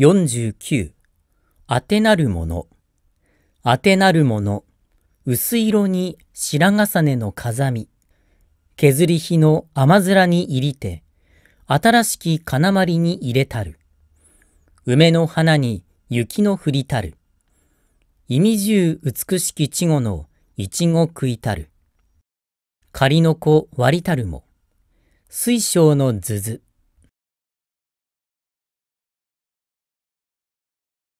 49あてなるものあてなるもの薄色に白重ねの風見削り火の雨面に入りて新しき金まりに入れたる梅の花に雪の降りたる意味重美しき稚語のいちご食いたる仮の子割りたるも水晶の鈴